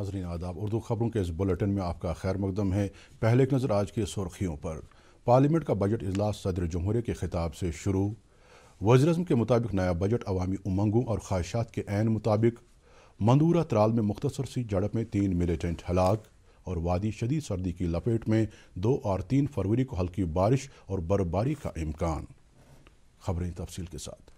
नाजरीन आदाब उर्दू खबरों के इस बुलेटिन में आपका खैर मकदम है पहले एक नज़र आज की सुर्खियों पर पार्लियामेंट का बजट अजलास सदर जमहूरी के खिताब से शुरू वजरजम के मुताबिक नया बजट अवामी उमंगों और ख्वाहिशात के आन मुताबिक मंदूरा त्राल में मुख्तर सी झड़प में तीन मिलिटेंट हलाक और वादी शदी सर्दी की लपेट में दो और तीन फरवरी को हल्की बारिश और बर्फबारी का इम्कान खबरें तफसील के साथ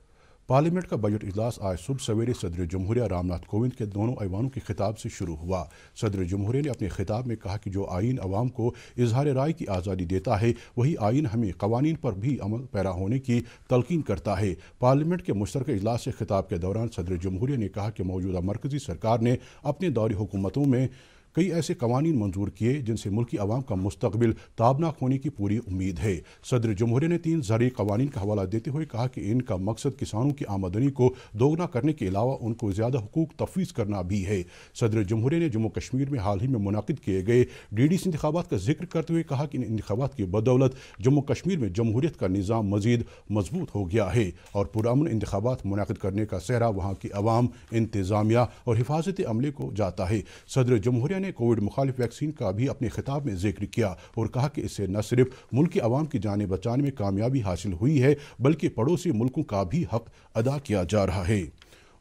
पार्लियामेंट का बजट इजलास आज सुबह सवेरे सदर जमहूरिया रामनाथ कोविंद के दोनों ऐवानों के खिताब से शुरू हुआ सदर जमहूरिया ने अपने खिताब में कहा कि जो आइन अवाम को इजहार राय की आज़ादी देता है वही आइन हमें कवानीन पर भी अमल पैरा होने की तलकिन करता है पार्लियामेंट के मुश्तर अजलास से खिताब के दौरान सदर जमहूरिया ने कहा कि मौजूदा मरकजी सरकार ने अपने दौरी हुकूमतों में कई ऐसे कवानीन मंजूर किए जिनसे मुल्की आवाम का मुस्तबिल ताबनाक होने की पूरी उम्मीद है सदर जमहूरी ने तीन जरिए कवानी का हवाला देते हुए कहा कि इनका मकसद किसानों की आमदनी को दोगुना करने के अलावा उनको ज़्यादा हकूक तफवीज़ करना भी है सदर जमहूरी ने जम्मू कश्मीर में हाल ही में मुनद किए गए डी डी सी इंतबात का जिक्र करते हुए कहा कि इन इंतबात की बदौलत जम्मू कश्मीर में जमहूरीत का निज़ाम मजीद मजबूत हो गया है और पुरान इंतबात मुनद करने का सहरा वहाँ की आवाम इंतज़ामिया और हिफाजती अमले को जाता है सदर जमहूरिया ने कोविड मुखालिफ वैक्सीन का भी अपने खिताब में जिक्र किया और कहा कि इससे न सिर्फ मुल्क आवाम की जान बचाने में कामयाबी हासिल हुई है बल्कि पड़ोसी मुल्कों का भी हक अदा किया जा रहा है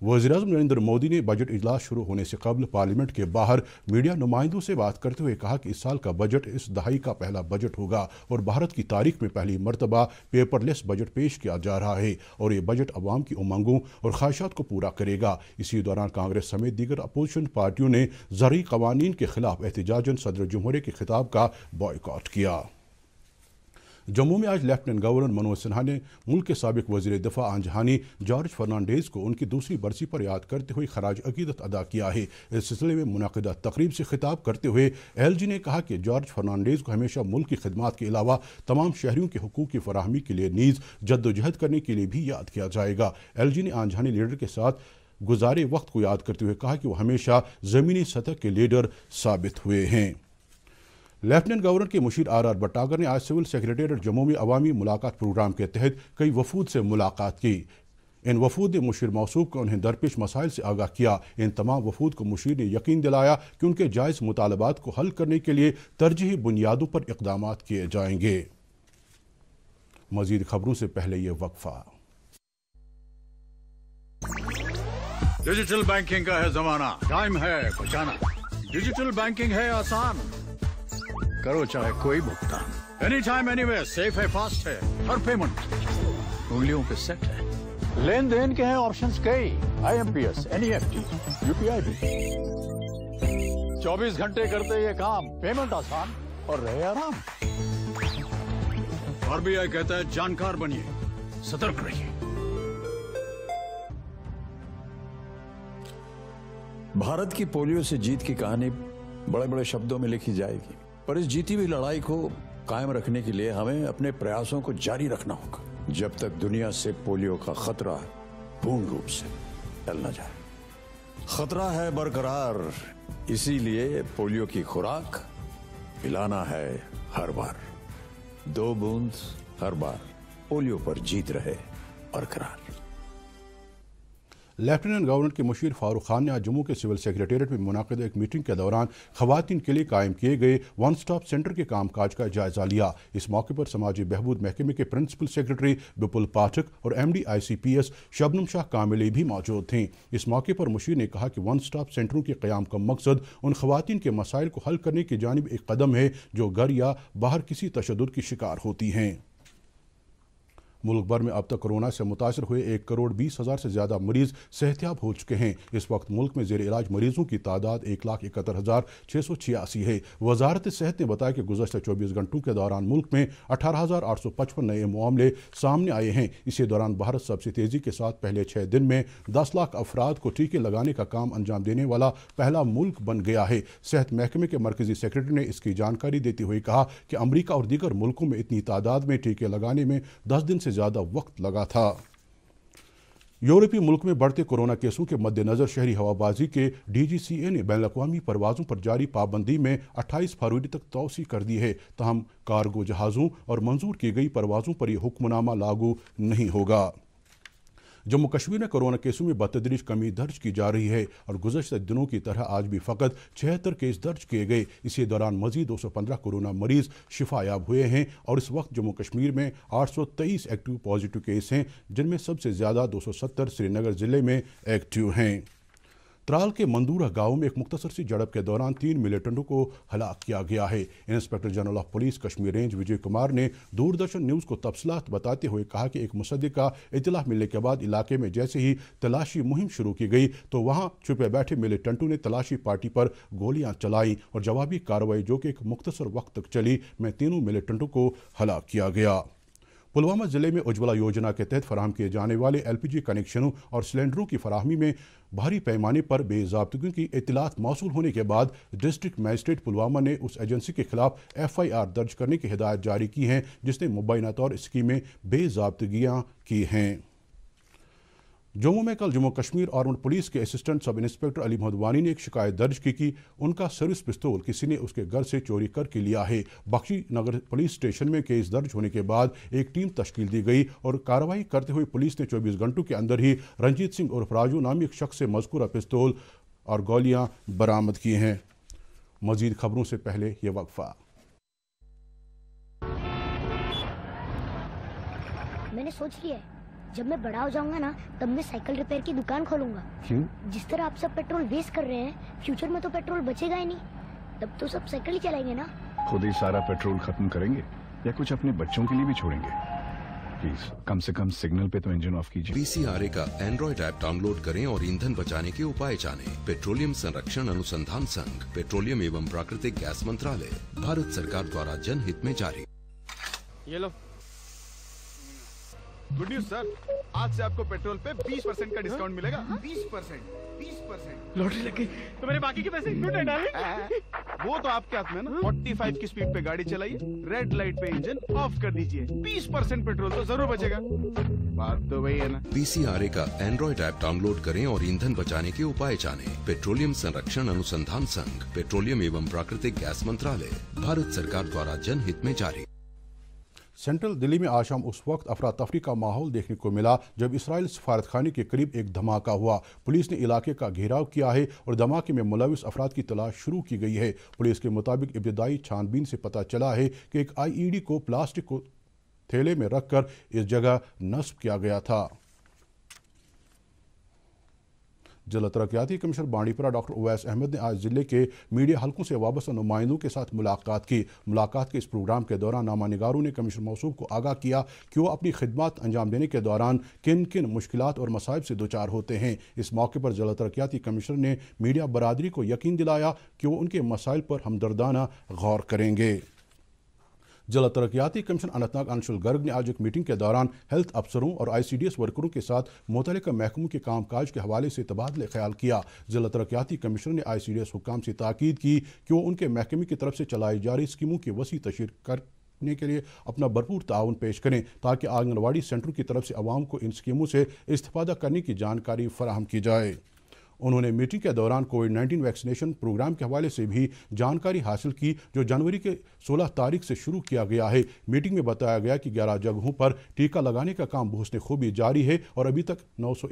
वजी अजम नरेंद्र मोदी ने बजट इजलास शुरू होने से कबल पार्लियामेंट के बाहर मीडिया नुमाइंदों से बात करते हुए कहा कि इस साल का बजट इस दहाई का पहला बजट होगा और भारत की तारीख में पहली मरतबा पेपरलेस बजट पेश किया जा रहा है और ये बजट अवाम की उमंगों और ख्वाहिशात को पूरा करेगा इसी दौरान कांग्रेस समेत दीगर अपोजिशन पार्टियों ने जरिए कवानीन के खिलाफ एहतजाजन सदर जमहूरे के खिताब का बॉयकॉट किया जम्मू में आज लेफ्टिनेंट गवर्नर मनोज सिन्हा ने मुल्क के सबक वजी दफा आंजहानी जॉर्ज फर्नांडेज को उनकी दूसरी बरसी पर याद करते हुए खराज अकीदत अदा किया है इस सिलसिले में मुनदा तकरीब से खिताब करते हुए एल जी ने कहा कि जॉर्ज फर्नांडेज को हमेशा मुल्क की खदमात के अलावा तमाम शहरीों के हकूक़ की फरहमी के लिए नीज़ जद्दोजहद करने के लिए भी याद किया जाएगा एल जी ने आंजहानी लीडर के साथ गुजारे वक्त को याद करते हुए कहा कि वह हमेशा ज़मीनी सतह के लीडर साबित हुए हैं लेफ्टिनेंट गवर्नर के मुशीर आर आर भट्टागर ने आज सिविल सेक्रेटेरिएट जम्मू में अवामी मुलाकात प्रोग्राम के तहत कई वफूद से मुलाकात की इन वफूद ने मुशीर मौसू को उन्हें दरपेश मसाइल से आगाह किया इन तमाम वफूद को मुशीर ने यकीन दिलाया कि उनके जायज़ मुतालबात को हल करने के लिए तरजीही बुनियादों पर इकदाम किए जाएंगे मजीद खबरों से पहले ये वक्फा डिजिटल बैंकिंग का है जमाना टाइम है डिजिटल बैंकिंग है आसान करो चाहे कोई भुगतान any time any way safe है फास्ट है हर पेमेंट उंगलियों पे सेट है लेन देन के हैं ऑप्शंस कई I M P S N E F T UPI भी चौबीस घंटे करते ये काम पेमेंट आसान और रहे आराम आरबीआई कहता है जानकार बनिए सतर्क रहिए भारत की पोलियो से जीत की कहानी बड़े बड़े शब्दों में लिखी जाएगी पर इस जीती हुई लड़ाई को कायम रखने के लिए हमें अपने प्रयासों को जारी रखना होगा जब तक दुनिया से पोलियो का खतरा पूर्ण रूप से टल न जाए खतरा है बरकरार इसीलिए पोलियो की खुराक पिलाना है हर बार दो बूंद हर बार पोलियो पर जीत रहे बरकरार लेफ्टिनेंट गवर्नर के मुशीर फारूक खान ने आज जम्मू के सिविल सेक्रेटेट में मुनद एक मीटिंग के दौरान खुवान के लिए कायम किए गए वन स्टॉप सेंटर के कामकाज का जायजा लिया इस मौके पर समाजी बहबूद महकमे के प्रिंसिपल सेक्रेटरी विपुल पाठक और M D I C P S Shabnam Shah Kamili भी मौजूद थी इस मौके पर मुशीर ने कहा कि वन स्टॉप सेंटरों के क्याम का मकसद उन खुवान के मसाइल को हल करने की जानब एक कदम है जो घर या बाहर किसी तशद की शिकार होती हैं मुल्क भर में अब तक कोरोना से मुतासर हुए एक करोड़ बीस हज़ार से ज़्यादा मरीज सेहतियाब हो चुके हैं इस वक्त मुल्क में जेर इलाज मरीजों की तादाद एक लाख इकहत्तर हज़ार छह सौ छियासी है वजारत सेहत ने बताया कि गुजशत चौबीस घंटों के दौरान मुल्क में अठारह हज़ार आठ सौ पचपन नए मामले सामने आए हैं इसी दौरान भारत सबसे तेज़ी के साथ पहले छह दिन में दस लाख अफराद को टीके लगाने का काम अंजाम देने वाला पहला मुल्क बन गया है सेहत महकमे के मरकजी सेक्रेटरी ने इसकी जानकारी देते हुए कहा कि अमरीका और दीगर मुल्कों में इतनी तादाद में टीके लगाने में दस दिन से से ज़्यादा वक्त लगा था यूरोपीय मुल्क में बढ़ते कोरोना केसों के मद्देनज़र शहरी हवाबाजी के डीजीसीए ने बैन अवी परवाज़ों पर जारी पाबंदी में 28 फरवरी तक तोसी कर दी है तहम कार्गो जहाज़ों और मंजूर की गई परवाज़ों पर यह हुक्मनामा लागू नहीं होगा जम्मू कश्मीर में कोरोना केसों में बतदरीज कमी दर्ज की जा रही है और गुजशत दिनों की तरह आज भी फकत छिहत्तर केस दर्ज किए गए इसी दौरान मजीद दो सौ पंद्रह कोरोना मरीज शिफायाब हुए हैं और इस वक्त जम्मू कश्मीर में आठ सौ तेईस एक्टिव पॉजिटिव केस हैं जिनमें सबसे ज़्यादा दो सौ सत्तर श्रीनगर ज़िले में एक्टिव हैं त्राल के मंदूरा गांव में एक मुख्तसर सी झड़प के दौरान तीन मिलिटेंटों को हलाक किया गया है inspector general of police Kashmir range Vijay Kumar ने दूरदर्शन न्यूज़ को तफसलात बताते हुए कहा कि एक मुसद का इतलाह मिलने के बाद इलाके में जैसे ही तलाशी मुहिम शुरू की गई तो वहाँ छुपे बैठे मिलिटेंटों ने तलाशी पार्टी पर गोलियाँ चलाई और जवाबी कार्रवाई जो कि एक मुख्तसर वक्त तक चली में तीनों मिलिटेंटों को हलाक किया गया पुलवामा जिले में उज्ज्वला योजना के तहत फराम किए जाने वाले एलपीजी कनेक्शनों और सिलेंडरों की फराहमी में भारी पैमाने पर बेजाबतगी की इतलात मौसू होने के बाद डिस्ट्रिक्ट मजिस्ट्रेट पुलवामा ने उस एजेंसी के खिलाफ एफ आई आर दर्ज करने की हिदायत जारी की है जिसने मुबैना तौर स्कीमें बेजाबतगियाँ की हैं जम्मू में कल जम्मू कश्मीर आर्मड पुलिस के assistant sub inspector Ali Wani ने एक शिकायत दर्ज की कि उनका सर्विस पिस्तौल किसी ने उसके घर से चोरी करके लिया है बख्शी नगर पुलिस स्टेशन में केस दर्ज होने के बाद एक टीम तश्कील दी गई और कार्रवाई करते हुए पुलिस ने चौबीस घंटों के अंदर ही रंजीत सिंह और राजू नामी एक शख्स से मजकूरा पिस्तौल और गोलियाँ बरामद किए हैं मजीद खबरों से पहले ये वक्फा मैंने सोच लिया जब मैं बड़ा हो जाऊंगा ना तब मैं साइकिल रिपेयर की दुकान खोलूंगा क्यों जिस तरह आप सब पेट्रोल वेस्ट कर रहे हैं फ्यूचर में तो पेट्रोल बचेगा ही नहीं तब तो सब साइकिल ही चलाएंगे ना खुद ही सारा पेट्रोल खत्म करेंगे या कुछ अपने बच्चों के लिए भी छोड़ेंगे प्लीज कम से कम सिग्नल पे तो इंजन ऑफ कीजिए ए का एंड्रॉइड ऐप डाउनलोड करें और ईंधन बचाने के उपाय जाने पेट्रोलियम संरक्षण अनुसंधान संघ पेट्रोलियम एवं प्राकृतिक गैस मंत्रालय भारत सरकार द्वारा जनहित में जारी ये लो गुड न्यूज सर आज से आपको पेट्रोल पे 20 परसेंट का डिस्काउंट मिलेगा हाँ? बीस परसेंट बीस परसेंट लॉटरी लग गई तो मेरे बाकी के पैसे क्यों नहीं डाले हाँ, वो तो आपके हाथ में ना 45 की स्पीड पे गाड़ी चलाइए रेड लाइट पे इंजन ऑफ कर दीजिए 20 परसेंट पेट्रोल तो जरूर बचेगा बात तो वही है ना ए का एंड्रॉइड ऐप डाउनलोड करें और ईंधन बचाने के उपाय जाने पेट्रोलियम संरक्षण अनुसंधान संघ पेट्रोलियम एवं प्राकृतिक गैस मंत्रालय भारत सरकार द्वारा जनहित में जारी सेंट्रल दिल्ली में आज शाम उस वक्त अफरा तफरी का माहौल देखने को मिला जब इसराइल सफारत के करीब एक धमाका हुआ पुलिस ने इलाके का घेराव किया है और धमाके में मुलविस अफराद की तलाश शुरू की गई है पुलिस के मुताबिक इब्तदाई छानबीन से पता चला है कि एक आईईडी को प्लास्टिक को थैले में रखकर इस जगह नस्ब किया गया था जिला तरक्याती कमिश्नर बांडीपुरा डॉक्टर ओवैस अहमद ने आज जिले के मीडिया हलकों से वाबस्ता नुमाइंदों के साथ मुलाकात की मुलाकात के इस प्रोग्राम के दौरान नामा निगारों ने कमिश्नर मौसू को आगाह किया कि वो अपनी खिदमत अंजाम देने के दौरान किन किन मुश्किल और मसाइब से दो चार होते हैं इस मौके पर जिला तरक्याती कमिश्नर ने मीडिया बरदरी को यकीन दिलाया कि वो उनके मसाइल पर हमदर्दाना गौर करेंगे जिला तरक्याती कमीशन अनंतनाग अंशुल गर्ग ने आज एक मीटिंग के दौरान हेल्थ अफसरों और आई सी डी एस वर्करों के साथ मुतल महकमों के काम काज के हवाले से तबादले ख्याल किया जिला तरक्याती कमीशन ने आई सी डी एस हुकाम से ताकीद की कि वो उनके महकमे की तरफ से चलाई जा रही स्कीमों की वसी तशहर कर के लिए अपना भरपूर ताउन पेश करें ताकि आंगनवाड़ी सेंटर की तरफ से आवाम को इन स्कीमों से इस्ता करने की जानकारी फराहम की जाए उन्होंने मीटिंग के दौरान कोविड नाइन्टीन वैक्सीनेशन प्रोग्राम के हवाले से भी जानकारी हासिल की जो जनवरी के 16 तारीख से शुरू किया गया है मीटिंग में बताया गया कि 11 जगहों पर टीका लगाने का काम बहुत खूबी जारी है और अभी तक नौ सौ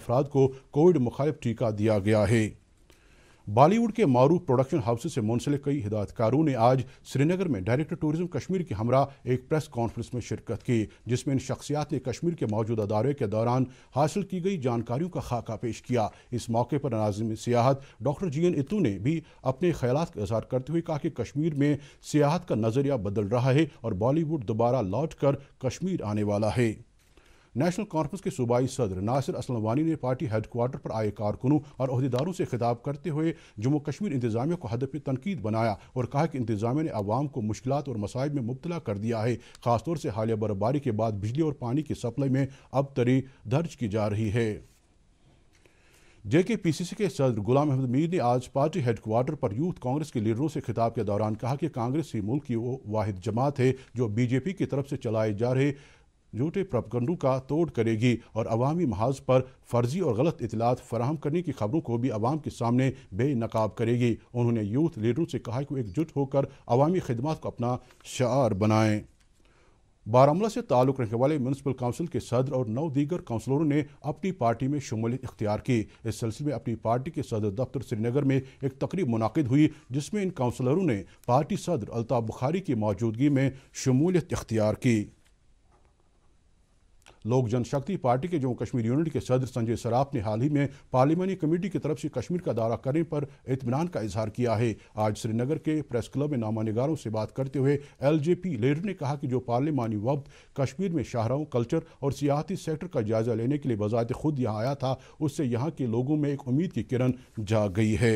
अफराद को कोविड मुखालिफ टीका दिया गया है बॉलीवुड के मारूफ प्रोडक्शन हाउसेस से मुंसलिक कई हिदायतकारों ने आज श्रीनगर में डायरेक्टर टूरिज्म कश्मीर के हमरा एक प्रेस कॉन्फ्रेंस में शिरकत की जिसमें इन शख्सियात ने कश्मीर के मौजूदा दौरे के दौरान हासिल की गई जानकारियों का खाका पेश किया इस मौके पर नाजिम सियाहत डॉक्टर जी एन इतू ने भी अपने ख्याल का इजहार करते हुए कहा कि कश्मीर में सियाहत का नजरिया बदल रहा है और बॉलीवुड दोबारा लौट कर कश्मीर आने वाला है नेशनल कॉन्फ्रेंस के सूबाई सदर नासिर असलम वानी ने पार्टी हेडक्वार्टर पर आए कारकुनों और अहदेदारों से खिताब करते हुए जम्मू कश्मीर इंतजामिया को हदफ तनकीद बनाया और कहा कि इंतजामिया ने आवाम को मुश्किल और मसाइब में मुबतला कर दिया है खासतौर से हालिया बर्फबारी के बाद बिजली और पानी की सप्लाई में अब तरी दर्ज की जा रही है जे के पी सी सी के सदर गुलाम अहमद मीर ने आज पार्टी हेडक्वार्टर पर यूथ कांग्रेस के लीडरों से खिताब के दौरान कहा कि कांग्रेस ही मुल्क की वो वाद जमात है जो बीजेपी की तरफ से चलाए जा रहे झूठे प्रपगंडों का तोड़ करेगी और अवामी महाज पर फर्जी और गलत इतलात फराहम करने की खबरों को भी आवाम के सामने बेनकाब करेगी उन्होंने यूथ लीडरों से कहा कि एकजुट होकर अवामी खदमात को अपना शार बनाएं बारामूला से ताल्लुक़ रखने वाले म्यूनसिपल काउंसिल के सदर और नौ दीगर काउंसलरों ने अपनी पार्टी में शमूलियत इख्तियार की इस सिलसिले में अपनी पार्टी के सदर दफ्तर श्रीनगर में एक तकरीब मुनद हुई जिसमें इन काउंसलरों ने पार्टी सदर अलताफ़ बुखारी की मौजूदगी में शमूलियत इख्तियार की लोक जनशक्ति पार्टी के जम्मू कश्मीर यूनिट के सदर संजय सराफ ने हाल ही में पार्लिमानी कमेटी की तरफ से कश्मीर का दौरा करने पर इतमान का इजहार किया है आज श्रीनगर के प्रेस क्लब में नामा से बात करते हुए एल जे पी लेडर ने कहा कि जो पार्लिमानी वक्त कश्मीर में शाहराओं कल्चर और सियाहती सेक्टर का जायजा लेने के लिए बजाय खुद यहाँ आया था उससे यहाँ के लोगों में एक उम्मीद की किरण जाग गई है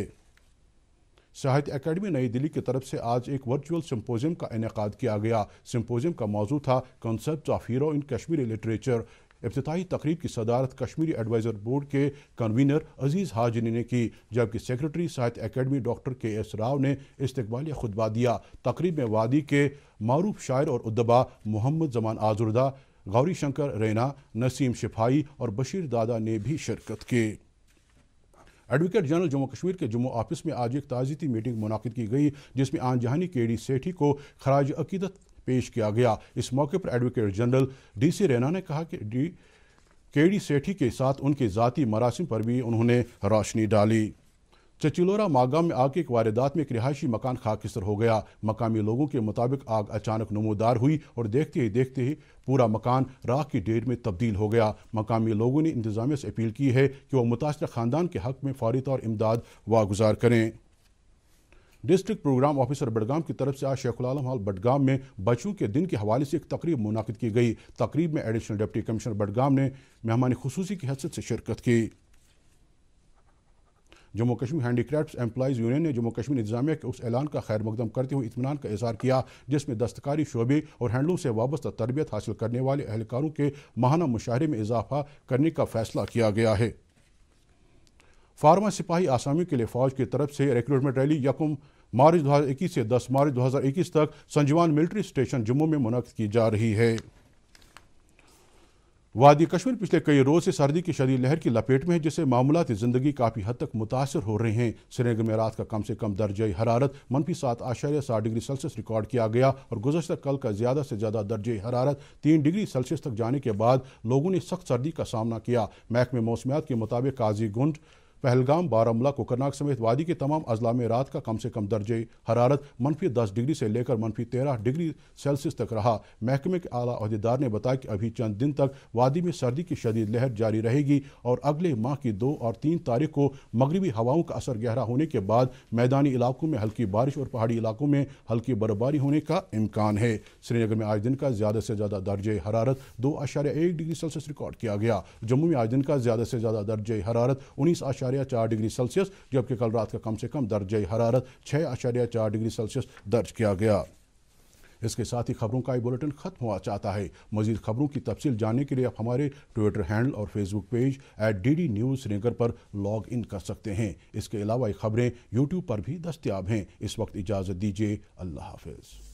साहित्य अकेडमी नई दिल्ली की तरफ से आज एक वर्चुअल सिम्पोजियम का इनका किया गया सिम्पोजियम का मौजू था concept of hero in Kashmiri literature इब्तदाई तकरीब की सदारत कश्मीरी एडवाइज़र बोर्ड के कन्वीनर अजीज़ हाजिनी ने की जबकि secretary Sahitya Akademi doctor K S Rao ने इस्तबालिया खुतबा दिया तकरीब में वादी के मरूफ शायर और उदबा मोहम्मद जमान आजुर्दा गौरी शंकर रैना नसीम शिफाई और बशीर दादा ने भी शिरकत की एडवोकेट जनरल जम्मू कश्मीर के जम्मू ऑफिस में आज एक ताज़ती मीटिंग मुनद की गई जिसमें आन जहानी के डी सेठी को खराज अकीदत पेश किया गया इस मौके पर advocate general D C Raina ने कहा कि डी के डी सेठी के साथ उनके ज़ाती मरासम पर भी उन्होंने रोशनी डाली चचिलोरा मागाम में आग एक वारदात में एक रिहायशी मकान खाकिसर हो गया मकामी लोगों के मुताबिक आग अचानक नमोदार हुई और देखते ही देखते ही पूरा मकान राख की डेर में तब्दील हो गया मकामी लोगों ने इंतजामिया से अपील की है कि वह मुतासर खानदान के हक में फौरी तौर इमदाद वागुजार करें डिस्ट्रिक्ट प्रोग्राम ऑफिसर बडगाम की तरफ से आज शेखुलालम हाल बडगाम में बच्चों के दिन के हवाले से एक तकरीब मुनद की गई तकरीब में एडिशनल डिप्टी कमिश्नर बडगाम ने मेहमान खसूसी की हैसियत से शिरकत की Jammu Kashmir handicraft employees union ने जम्मू कश्मीर इंतजामिया के उस ऐलान का खैर मकदम करते हुए इतमान का इजहार किया जिसमें दस्तकारी शोबे और हैंडलूम से वाबस्ता तरबियत हासिल करने वाले अहलकारों के माहाना मुशाहरे में इजाफा करने का फैसला किया गया है फार्मा सिपाही आसामी के लिए फौज की तरफ से रिक्रूटमेंट रैली यकुम मार्च 2021 से 10 मार्च 2021 तक संजवान मिलिट्री स्टेशन जम्मू में मुनद की जा रही है वादी कश्मीर पिछले कई रोज से सर्दी की शदी लहर की लपेट में है जिससे मामूलती ज़िंदगी काफ़ी हद तक मुतासर हो रहे हैं श्रीनगर में रात का कम से कम दर्ज हरारत मनफी सात आशार्य सात डिग्री सेल्सियस रिकॉर्ड किया गया और गुजशत कल का ज़्यादा से ज़्यादा दर्ज हरारत तीन डिग्री सेल्सियस तक जाने के बाद लोगों ने सख्त सर्दी का सामना किया महकमे मौसमियात के मुताबिक काजी गुंड पहलगाम बारामूला कोकरनाग समेत वादी के तमाम अजला में रात का कम से कम दर्जे हरारत मनफी दस डिग्री से लेकर मनफी तेरह डिग्री सेल्सियस तक रहा महकमे के आला अहदेदार ने बताया कि अभी चंद दिन तक वादी में सर्दी की शदीद लहर जारी रहेगी और अगले माह की दो और तीन तारीख को मगरबी हवाओं का असर गहरा होने के बाद मैदानी इलाकों में हल्की बारिश और पहाड़ी इलाकों में हल्की बर्फबारी होने का इम्कान है श्रीनगर में आज दिन का ज़्यादा से ज़्यादा दर्जे हरारत दो एक डिग्री सेल्सियस रिकॉर्ड किया गया जम्मू में आज दिन का ज़्यादा से ज़्यादा दर्जे हरारत उन्नीस आशारिया चार डिग्री सेल्सियस जबकि कल रात का कम से कम दर्ज हरारत छः आशारिया चार डिग्री सेल्सियस दर्ज किया गया इसके साथ ही खबरों का ये बुलेटिन खत्म हुआ चाहता है मजीद खबरों की तफसील जानने के लिए आप हमारे ट्विटर हैंडल और Facebook page at D D news Srinagar पर लॉग इन कर सकते हैं इसके अलावा ये खबरें यूट्यूब पर भी दस्तियाब हैं इस वक्त इजाज़त दीजिए अल्लाह हाफिज़